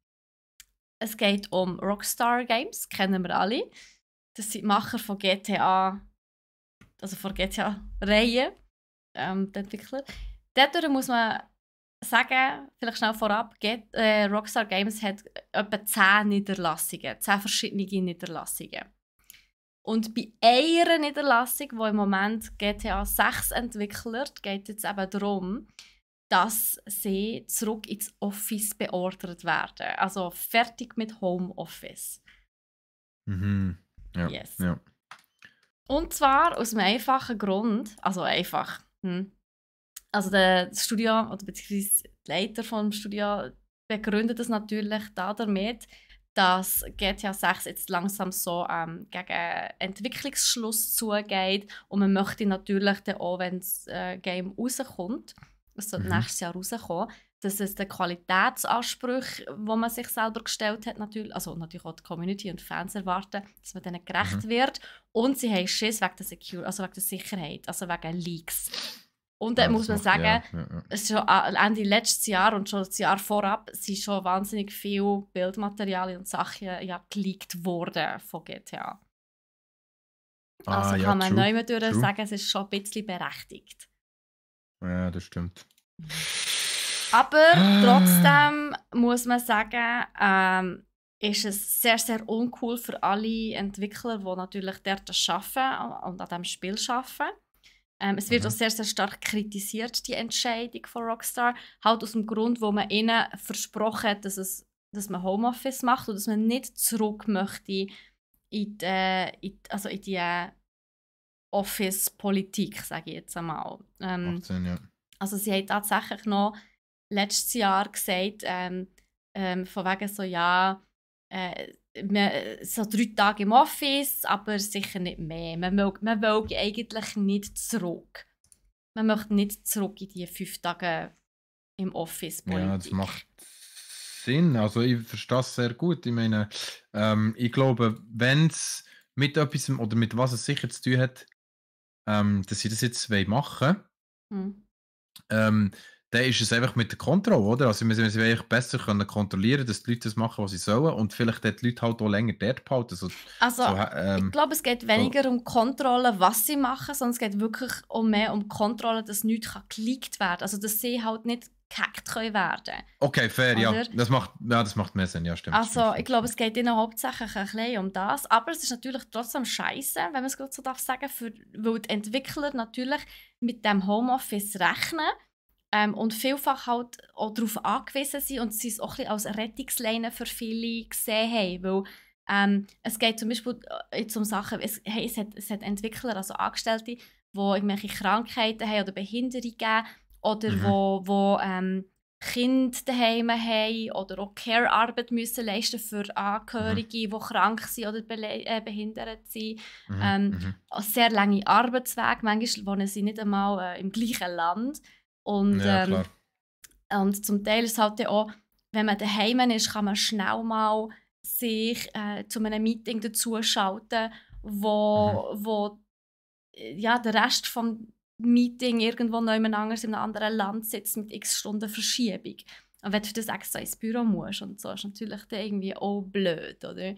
es geht um Rockstar Games, kennen wir alle. Das sind die Macher von GTA, also von GTA-Reihe, ähm, die Entwickler. Dadurch muss man sagen, vielleicht schnell vorab, geht, äh, Rockstar Games hat etwa 10 Niederlassungen, 10 verschiedene Niederlassungen. Und bei einer Niederlassung, wo im Moment GTA 6 entwickelt, geht es jetzt eben darum, dass sie zurück ins Office beordert werden. Also fertig mit Homeoffice. Mhm. Ja. Yes. Ja. Und zwar aus einem einfachen Grund, also einfach. Hm. Also der Studio oder beziehungsweise der Leiter des Studio begründet es natürlich damit, dass GTA 6 jetzt langsam so ähm, gegen Entwicklungsschluss zugeht und man möchte natürlich dann auch, wenn das äh, Game rauskommt, das sollte mhm. nächstes Jahr rauskommen, dass es den Qualitätsanspruch, wo man sich selber gestellt hat, natürlich, also natürlich auch die Community und die Fans erwarten, dass man denen gerecht mhm. wird. Und sie haben Schiss wegen der Secure, also wegen der Sicherheit, also wegen Leaks. Und dann ja, muss man sagen, ja, ja, es schon äh, Ende letztes Jahr und schon das Jahr vorab sind schon wahnsinnig viele Bildmaterialien und Sachen ja, geleakt worden von GTA. Ah, also kann man neu sagen, es ist schon ein bisschen berechtigt. Ja, das stimmt. Aber ah. trotzdem muss man sagen, ähm, ist es sehr, sehr uncool für alle Entwickler, die natürlich dort arbeiten und an diesem Spiel arbeiten. Ähm, es wird mhm. auch sehr, sehr stark kritisiert, die Entscheidung von Rockstar. Halt aus dem Grund, wo man ihnen versprochen hat, dass, es, dass man Homeoffice macht und dass man nicht zurück möchte in die, in die also in die äh, Office-Politik, sage ich jetzt einmal. Ähm, 18, ja. Also sie hat tatsächlich noch letztes Jahr gesagt, ähm, ähm, von wegen so, ja, äh, so drei Tage im Office, aber sicher nicht mehr. Man will, man will eigentlich nicht zurück. Man möchte nicht zurück in die fünf Tage im Office. -Politik. Ja, das macht Sinn. Also ich verstehe es sehr gut. Ich meine, ähm, ich glaube, wenn es mit etwas oder mit was es sicher zu tun hat, ähm, dass sie das jetzt machen wollen. Hm. Ähm, dann ist es einfach mit der Kontrolle, oder? Also wir müssen eigentlich besser können kontrollieren, dass die Leute das machen, was sie sollen und vielleicht die Leute halt auch länger dort behalten. So, also, also so, ähm, ich glaube, es geht weniger so. um Kontrolle, was sie machen, sondern es geht wirklich um mehr um Kontrolle, dass nichts geleakt werden kann. Also dass sie halt nicht gehackt können werden Okay, fair, oder? ja. Das macht, ja. Das macht mehr Sinn, ja, stimmt. Also stimmt. ich glaube, es geht ihnen hauptsächlich ein bisschen um das. Aber es ist natürlich trotzdem scheiße, wenn man es gerade so darf sagen, für, weil die Entwickler natürlich mit dem Homeoffice rechnen ähm, und vielfach halt auch darauf angewiesen sind und sie es auch als Rettungsleine für viele gesehen haben. Weil, ähm, es geht zum Beispiel äh, jetzt um Sachen, es, hey, es, hat, es hat Entwickler, also Angestellte, die irgendwelche Krankheiten haben oder Behinderungen haben oder mhm. wo, wo ähm, Kinder daheim haben oder auch Care-Arbeit müssen leisten für mhm. Angehörige, mhm. die krank sind oder äh, behindert sind. Mhm. Ähm, mhm. Sehr lange Arbeitswege, manchmal wohnen sie nicht einmal äh, im gleichen Land. Und, ja, ähm, und zum Teil ist es halt auch, wenn man daheim ist, kann man schnell mal sich äh, zu einem Meeting dazuschalten, wo, mhm. wo äh, ja, der Rest des Meetings irgendwo noch jemand anders in einem anderen Land sitzt mit x Stunden Verschiebung. Und wenn du das extra ins Büro musst und so, ist natürlich dann irgendwie auch blöd, oder?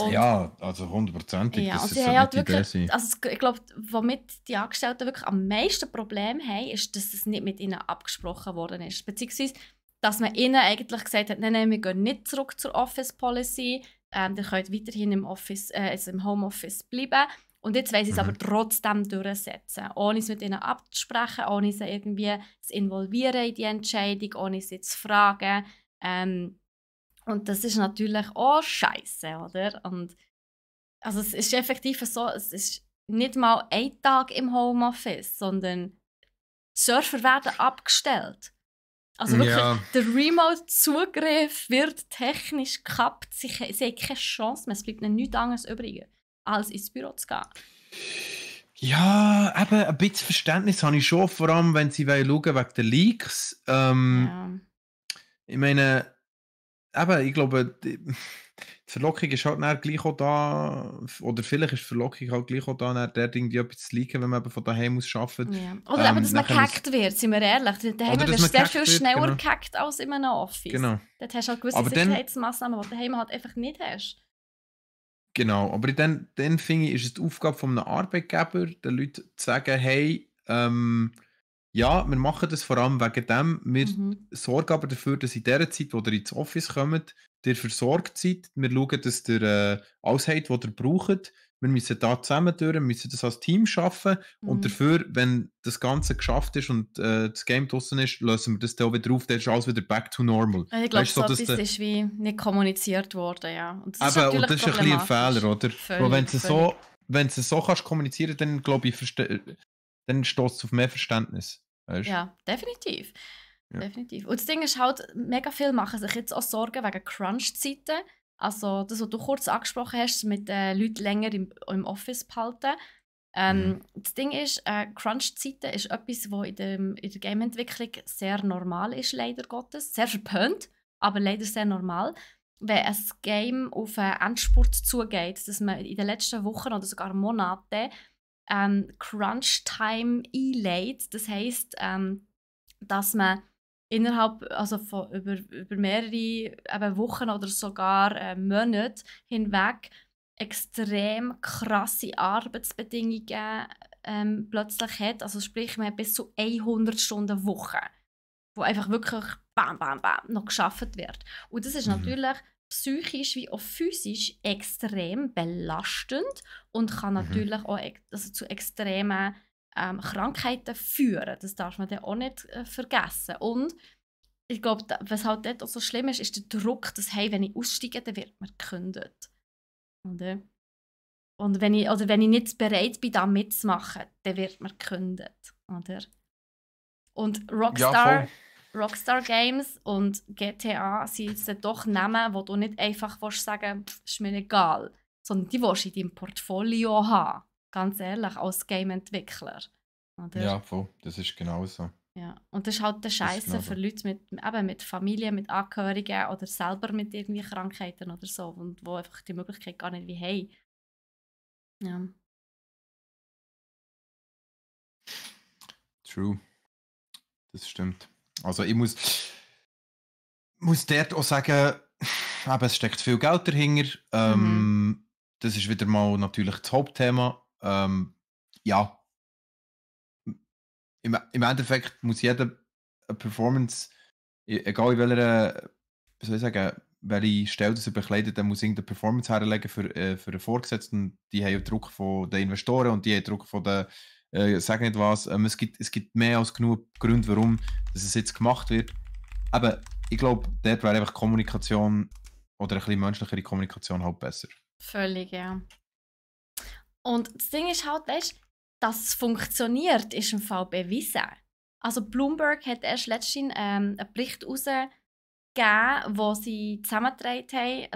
Und ja, also hundertprozentig. Ja, halt also, halt wirklich, also ich glaube, womit die Angestellten wirklich am meisten Probleme haben, ist, dass es nicht mit ihnen abgesprochen worden ist. Beziehungsweise, dass man ihnen eigentlich gesagt hat, nein, nein, wir gehen nicht zurück zur Office Policy, ähm, ihr könnt weiterhin im, Office, äh, also im Homeoffice bleiben. Und jetzt wollen sie es mhm. aber trotzdem durchsetzen, ohne es mit ihnen abzusprechen, ohne sie irgendwie zu involvieren in die Entscheidung, ohne sie zu fragen. Ähm, und das ist natürlich auch scheiße, oder? Und also es ist effektiv so, es ist nicht mal ein Tag im Homeoffice, sondern die Surfer werden abgestellt. Also wirklich, ja. der Remote-Zugriff wird technisch gekappt. Sie, sie haben keine Chance mehr. Es bleibt ihnen nichts anderes übrig, als ins Büro zu gehen. Ja, eben ein bisschen Verständnis habe ich schon, vor allem wenn sie schauen wegen der Leaks. Ähm, ja. Ich meine, eben, ich glaube, die, Verlockung ist halt dann gleich auch da, oder vielleicht ist die Verlockung halt gleich auch da, dann dort irgendwie etwas zu liegen, wenn man eben von daheim aus arbeitet. Ja. Oder ähm, eben, dass man gehackt muss... wird, sind wir ehrlich. Daheim wirst du sehr viel schneller genau. gehackt als in einem Office. Genau. Dort hast du halt gewisse aber Sicherheitsmaßnahmen, die du daheim halt einfach nicht hast. Genau, aber dann, dann finde ich, ist es die Aufgabe von einem Arbeitgeber, den Leuten zu sagen, hey, ähm, ja, wir machen das vor allem wegen dem. Wir mhm. sorgen aber dafür, dass in der Zeit, wo ihr ins Office kommt, ihr versorgt seid. Wir schauen, dass ihr äh, alles habt, was ihr braucht. Wir müssen da zusammen durch, wir müssen das als Team schaffen. Mhm. Und dafür, wenn das Ganze geschafft ist und äh, das Game draußen ist, lösen wir das dann auch wieder auf. Dann ist alles wieder back to normal. Also ich glaube, so, so etwas ist wie nicht kommuniziert worden. Ja. Und das Eben, ist, und das ist ein bisschen ein Fehler, oder? Völlig, Weil wenn, völlig. so, wenn so kannst kommunizieren dann glaube ich, verstehe dann stoßt es auf mehr Verständnis. Weißt? Ja, definitiv. Ja. Definitiv. Und das Ding ist halt, mega viele machen sich jetzt auch Sorgen wegen Crunch-Zeiten. Also das, was du kurz angesprochen hast, mit den Leuten länger im, im Office behalten. Ähm, mhm. Das Ding ist, äh, Crunch-Zeiten ist etwas, was in, dem, in der Game-Entwicklung sehr normal ist, leider Gottes. Sehr verpönt, aber leider sehr normal. Wenn ein Game auf einen Endspurt zugeht, dass man in den letzten Wochen oder sogar Monaten ähm, Crunch Time einlegt. Das heißt, ähm, dass man innerhalb also von, über, über mehrere eben Wochen oder sogar äh, Monate hinweg extrem krasse Arbeitsbedingungen ähm, plötzlich hat. Also sprich, man hat bis zu 100 Stunden Woche, wo einfach wirklich bam, bam, bam noch geschafft wird. Und das ist mhm. natürlich psychisch wie auch physisch extrem belastend und kann mhm. natürlich auch also zu extremen ähm, Krankheiten führen. Das darf man dann auch nicht äh, vergessen. Und ich glaube, was halt dort auch so schlimm ist, ist der Druck, dass hey, wenn ich aussteige, dann wird man gekündigt. Oder? Äh, und wenn ich, oder also wenn ich nicht bereit bin, da mitzumachen, dann wird man gekündigt. Oder? Und Rockstar... Ja, Rockstar Games und GTA sind dann doch Namen, wo du nicht einfach sagen willst, ist mir egal, sondern die willst du in deinem Portfolio haben. Ganz ehrlich, als Game-Entwickler. Ja, voll. Das ist genau so. Ja. Und das ist halt der Scheiße genau für Leute mit, eben mit Familie, mit Angehörigen oder selber mit irgendwie Krankheiten oder so, und wo einfach die Möglichkeit gar nicht wie hey. Ja. True. Das stimmt. Also ich muss, muss dort auch sagen, aber es steckt viel Geld dahinter. Ähm, mhm. Das ist wieder mal natürlich das Hauptthema. Ähm, ja, im, im Endeffekt muss jeder eine Performance, e, egal in welcher, wie soll ich sagen, welche Stelle das er bekleidet, der muss irgendeine Performance herlegen für, äh, für den Vorgesetzten. Die haben ja Druck von den Investoren und die haben Druck von den äh, sage nicht was. Ähm, es, gibt, es gibt mehr als genug Gründe, warum dass es jetzt gemacht wird. Aber ich glaube, dort wäre einfach Kommunikation oder ein bisschen menschlichere Kommunikation halt besser. Völlig, ja. Und das Ding ist halt, weißt dass es funktioniert, ist im Fall bewiesen. Also Bloomberg hat erst letztens ähm, einen Bericht rausgegeben, wo sie zusammengetragen haben,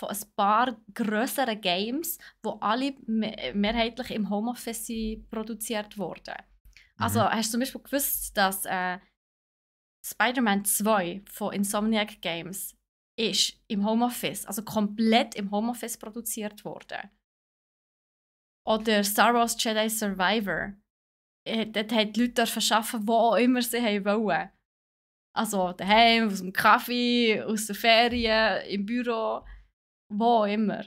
von ein paar größeren Games, wo alle mehrheitlich im Homeoffice produziert wurden. Mhm. Also hast du zum Beispiel gewusst, dass äh, Spider-Man 2 von Insomniac Games ist im Homeoffice, also komplett im Homeoffice produziert wurde. Oder Star Wars Jedi Survivor. Äh, dort haben die Leute arbeiten, wo auch immer sie wollen. Also daheim, aus dem Kaffee, aus den Ferien, im Büro wo immer.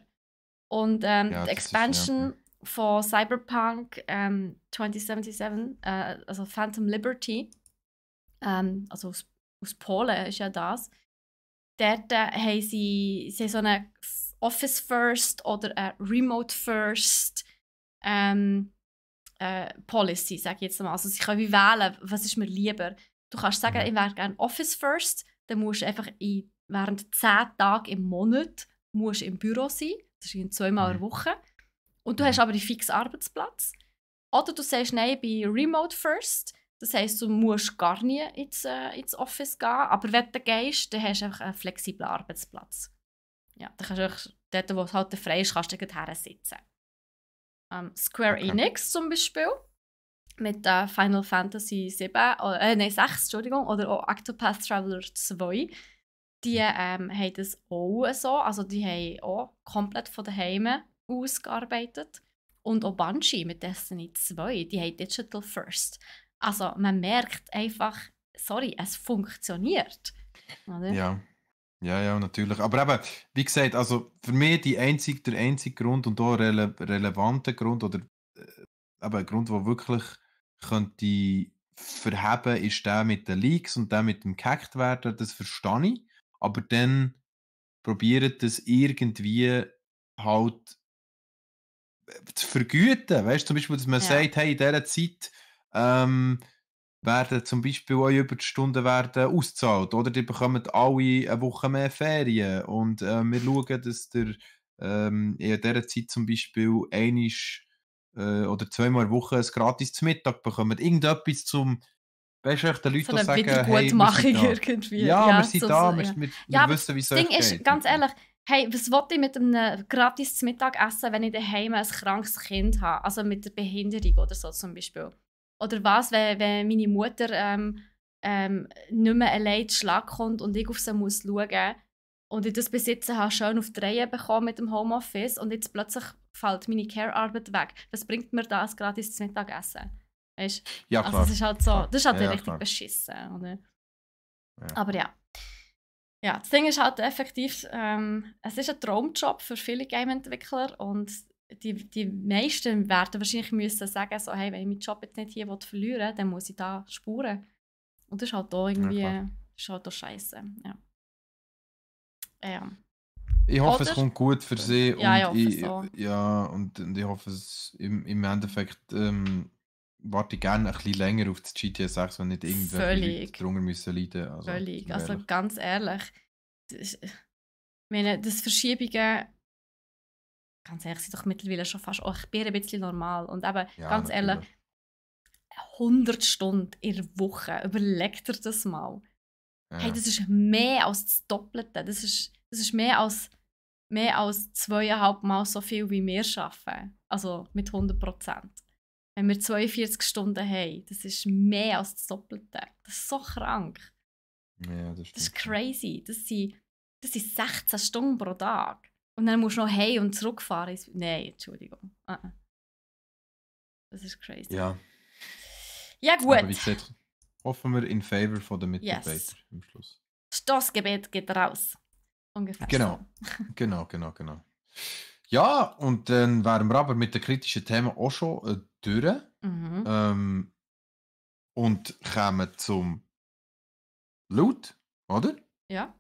Und ähm, ja, die Expansion ist, ja. von Cyberpunk ähm, 2077, äh, also Phantom Liberty, ähm, also aus, aus, Polen ist ja das, dort äh, haben sie, sie so eine Office First oder eine Remote First ähm, äh, Policy, sage ich jetzt mal. Also sie können wie wählen, was ist mir lieber. Du kannst sagen, mhm. ich wäre gerne Office First, dann musst du einfach in, während 10 Tagen im Monat musst im Büro sein, das ist zweimal in der mhm. Woche, und du mhm. hast aber einen fixen Arbeitsplatz. Oder du sagst, nein, ich bin remote first, das heisst, du musst gar nie ins, äh, ins Office gehen, aber wenn du gehst, dann hast du einfach einen flexiblen Arbeitsplatz. Ja, dann kannst du dort, wo es halt frei ist, kannst du her sitzen. Ähm, Square okay. Enix zum Beispiel mit äh, Final Fantasy 7, äh, nein, 6, Entschuldigung, oder auch Octopath Traveler 2 die ähm, haben das auch so. Also die haben auch komplett von daheim ausgearbeitet. Und auch Banshee mit Destiny 2, die haben Digital First. Also man merkt einfach, sorry, es funktioniert. Oder? Ja. Ja, ja, natürlich. Aber eben, wie gesagt, also für mich die einzige, der einzige Grund und auch rele relevante Grund oder äh, eben ein Grund, der wirklich könnte verheben, ist der mit den Leaks und der mit dem gehackt werden. Das verstehe ich aber dann probiert das irgendwie halt äh, zu vergüten. Weißt du, zum Beispiel, dass man ja. sagt, hey, in dieser Zeit ähm, werden zum Beispiel eure Überstunden werden ausgezahlt oder die bekommen alle eine Woche mehr Ferien und äh, wir schauen, dass der ähm, in dieser Zeit zum Beispiel einisch äh, oder zweimal Woche ein gratis zum Mittag bekommen. Irgendetwas zum weißt du, den Leuten so sagen, hey, Gutmachung irgendwie. Ja, ja, wir sind so, da, wir, wir, ja, wissen, wie es geht. Das Ding ist, ganz ehrlich, hey, was wollte ich mit einem gratis Mittagessen, wenn ich daheim ein krankes Kind habe? Also mit der Behinderung oder so zum Beispiel. Oder was, wenn, wenn meine Mutter ähm, ähm, nicht mehr allein zu Schlag kommt und ich auf sie muss schauen und ich das Besitzen habe schön auf Drehen bekommen mit dem Homeoffice und jetzt plötzlich fällt meine Care-Arbeit weg. Was bringt mir das gratis Mittagessen? Weißt? Ja, also, klar. Also, das ist halt so, das ist halt ja, richtig klar. beschissen. Oder? Ja. Aber ja. Ja, das Ding ist halt effektiv, ähm, es ist ein Traumjob für viele Game-Entwickler und die, die meisten werden wahrscheinlich müssen sagen, so, hey, wenn ich meinen Job jetzt nicht hier verlieren will, dann muss ich da spuren. Und das ist halt da irgendwie, ja, ist halt da scheiße. Ja. ja. Ähm. Ich hoffe, Oder? es kommt gut für sie. Ja, und ich, ich so. ja, und, und, ich hoffe, es im, im Endeffekt ähm, warte gerne ein bisschen länger auf das GTA 6, wenn nicht irgendwelche Völlig. Leute müssen leiden. Also, Völlig. Also ganz ehrlich, das, ich meine, das Verschiebungen, ganz ehrlich, sind doch mittlerweile schon fast, oh, ich bin ein bisschen normal. Und eben, ja, ganz natürlich. ehrlich, 100 Stunden in der Woche, überlegt ihr das mal. Ja. Hey, das ist mehr als das Doppelte. Das ist, das ist mehr als mehr als zweieinhalb Mal so viel wie wir arbeiten. Also mit 100 Prozent wenn wir 42 Stunden haben, das ist mehr als das Doppelte. Das ist so krank. Ja, das, das, ist crazy. Das sind, das sind 16 Stunden pro Tag. Und dann musst du noch hey und zurückfahren. Nein, Entschuldigung. Ah, ah. Das ist crazy. Ja. Ja, gut. Aber wie gesagt, hoffen wir in favor von den Mitarbeitern yes. am Schluss. Das Gebet geht raus. Ungefähr. Genau. So. genau, genau, genau. Ja, und dann wären wir aber mit den kritischen Themen auch schon äh, durch mhm. ähm, und kommen zum Loot, oder? Ja,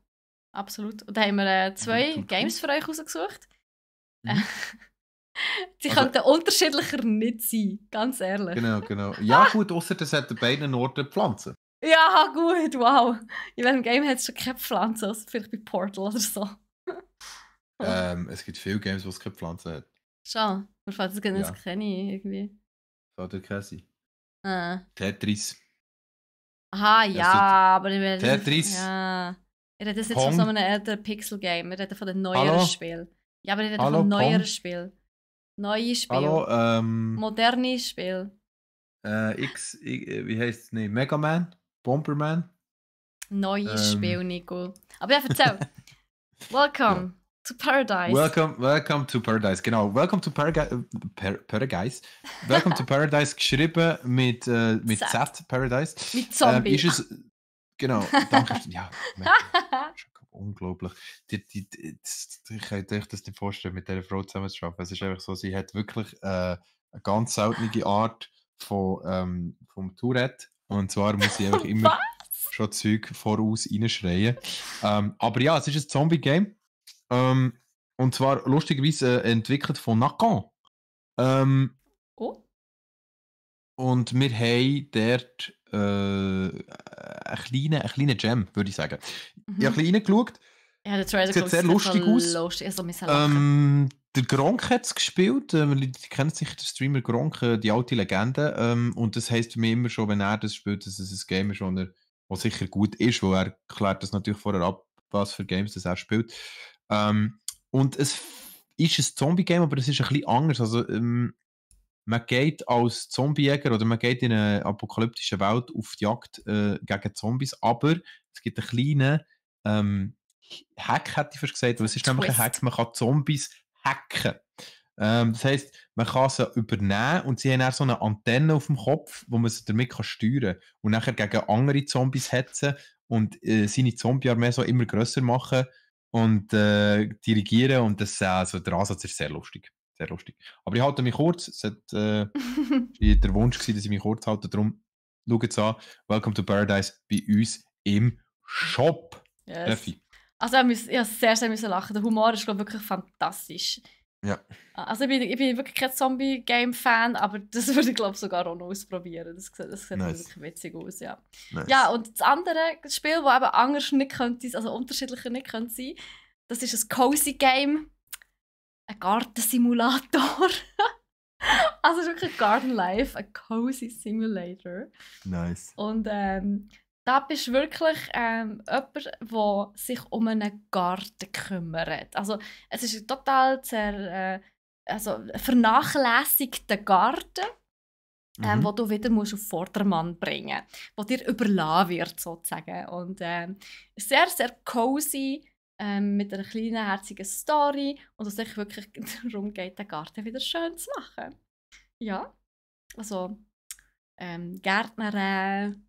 absolut. Und da haben wir äh, zwei mhm. Games für euch rausgesucht. Mhm. Äh, Sie also, könnten unterschiedlicher nicht sein, ganz ehrlich. Genau, genau. Ja, gut, außer das hat beiden Orten Pflanzen. Ja, gut, wow. In welchem Game hat es schon keine Pflanzen, also vielleicht bei Portal oder so. ähm, es gibt viele Games, wo es keine Pflanzen hat. Schon, man fällt es gar nicht irgendwie. Sollte Cassie. Äh. Ah. Tetris. Aha, ja, also aber ich will. Tetris. Ja. Ich rede jetzt nicht von so einem älteren Pixel-Game. Ich rede von den neueren Hallo? Spiel. Ja, aber ich rede Hallo, von neueren Spiel. Neue Spiel. Hallo, ähm, Moderne Spiel. Äh, X, äh, wie heißt es Nee, Mega Man? Bomberman? Neues ähm, Spiel, Nico. Aber ja, erzähl. Welcome. Ja to Paradise. Welcome, welcome to Paradise, genau. Welcome to Paragi äh, per Paradise. Welcome to Paradise geschrieben mit, äh, mit Saft. Saft Paradise. Mit ähm, Zombie. Ähm, ist es, genau, danke. ja, unglaublich. Die, die, die, ich könnte euch das nicht vorstellen, mit dieser Frau zusammen zu arbeiten. Es ist einfach so, sie hat wirklich äh, eine ganz seltene Art von, ähm, vom Tourette. Und zwar muss sie einfach immer schon Zeug voraus reinschreien. Ähm, aber ja, es ist ein Zombie-Game. Ähm, und zwar lustigerweise äh, entwickelt von Nakan. Ähm, oh. Und wir haben dort äh, einen, kleinen, einen kleinen Gem, würde ich sagen. Mhm. Ich habe ein bisschen reingeschaut. Ja, Trailer sieht sehr lustig aus. Lustig. Also, ähm, der Gronk hat es gespielt. Ähm, die kennen sicher den Streamer Gronk, äh, die alte Legende. Ähm, und das heisst für mich immer schon, wenn er das spielt, dass es ein Game ist, das sicher gut ist, weil er klärt das natürlich vorher ab, was für Games das er spielt. Ähm, und es ist ein Zombie-Game, aber es ist ein bisschen anders. Also, ähm, man geht als Zombiejäger oder man geht in eine apokalyptische Welt auf die Jagd äh, gegen Zombies, aber es gibt einen kleinen ähm, Hack, hätte ich fast gesagt, weil es ist Twist. nämlich ein Hack, man kann Zombies hacken. Ähm, das heisst, man kann sie übernehmen und sie haben auch so eine Antenne auf dem Kopf, wo man sie damit kann steuern kann und nachher gegen andere Zombies hetzen und äh, seine Zombie-Armee so immer grösser machen und äh, dirigieren und das, äh, also der Ansatz ist sehr lustig. Sehr lustig. Aber ich halte mich kurz. Es hat äh, der Wunsch gewesen, dass ich mich kurz halte. Darum schaut es an. Welcome to Paradise bei uns im Shop. Yes. Also ich musste sehr, sehr lachen. Der Humor ist glaub, wirklich fantastisch. Ja. Also ich bin, ich bin wirklich kein Zombie-Game-Fan, aber das würde ich glaube sogar auch noch ausprobieren. Das, das sieht nice. wirklich witzig aus, ja. Nice. Ja, und das andere Spiel, das eben anders nicht könnte, also unterschiedlicher nicht könnte sein, das ist ein Cozy Game. Ein Gartensimulator. also es ist wirklich ein Garden Life, ein Cozy Simulator. Nice. Und ähm, da bist wirklich ähm, jemand, der sich um einen Garten kümmert. Also, es ist ein total sehr, äh, also vernachlässigter Garten, ähm, mhm. wo du wieder musst auf Vordermann bringen musst, der dir überlassen wird, sozusagen. Und ähm, sehr, sehr cozy, ähm, mit einer kleinen, herzigen Story und es sich wirklich darum geht, den Garten wieder schön zu machen. Ja, also ähm, Gärtnerin,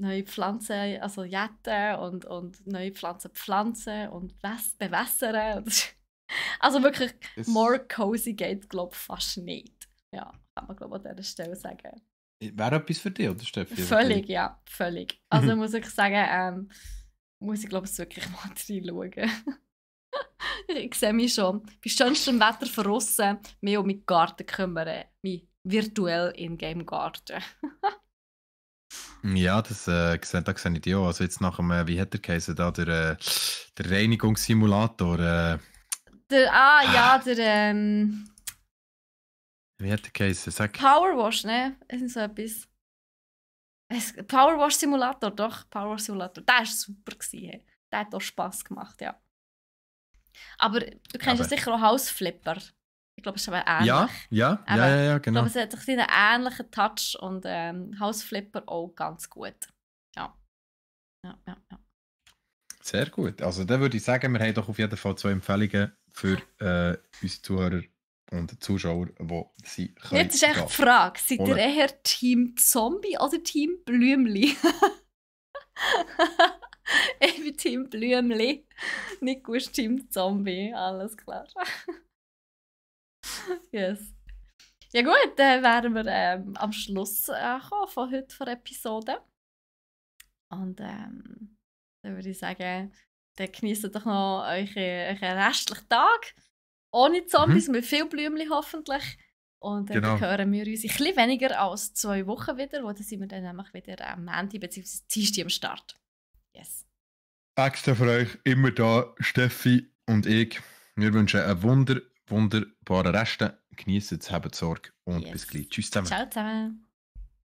neue Pflanzen, also jäten und, und neue Pflanzen pflanzen und bewässern. also wirklich, es more cozy geht, glaube ich, fast nicht. Ja, kann man glaube ich an dieser Stelle sagen. Äh, Wäre etwas für dich, oder Steffi? Also völlig, ja, völlig. Also mhm. muss ich sagen, ähm, muss ich glaube ich wirklich mal reinschauen. ich sehe mich schon. Bei schönstem Wetter verrissen, mich um meinen Garten kümmern. Mein virtuell in Game Garten. Ja, das, äh, da sehe ich auch. Also jetzt nach dem, äh, wie hat der geheißen, da, der, äh, der Reinigungssimulator. Äh, der, ah, ah. ja, der, ähm, Wie hat der geheißen? Sag. Powerwash, ne? Es ist so etwas. Es, Powerwash Simulator, doch, Powerwash Simulator. Der war super. Gewesen, Der hat auch Spass gemacht, ja. Aber du kennst ja sicher auch Hausflipper. Ich glaube, es ist aber ähnlich. Ja, ja, aber ja, ja, ja, genau. Ich glaube, genau. es hat einen ähnlichen Touch und ähm, House Flipper auch ganz gut. Ja. Ja, ja, ja. Sehr gut. Also, dann würde ich sagen, wir haben doch auf jeden Fall zwei Empfehlungen für äh, unsere Zuhörer und Zuschauer, die sie können. Jetzt ist echt die Frage: Seid ihr eher Team Zombie oder Team Blümli? ich bin Team Blümli, nicht gut Team Zombie, alles klar. yes. Ja gut, dann wären wir ähm, am Schluss äh, von heute von der Episode. Und ähm, dann würde ich sagen, dann genießt doch noch euren, euren restlichen Tag. Ohne Zombies, mhm. mit viel Blümchen hoffentlich. Und dann genau. hören wir uns ein bisschen weniger als zwei Wochen wieder, wo dann sind wir dann nämlich wieder am Ende bzw. Dienstag am Start. Yes. Extra für euch immer da, Steffi und ich. Wir wünschen einen wunder wunderbaren Reste. Genießen es, haben Sorge und yes. bis gleich. Tschüss zusammen. Ciao zusammen.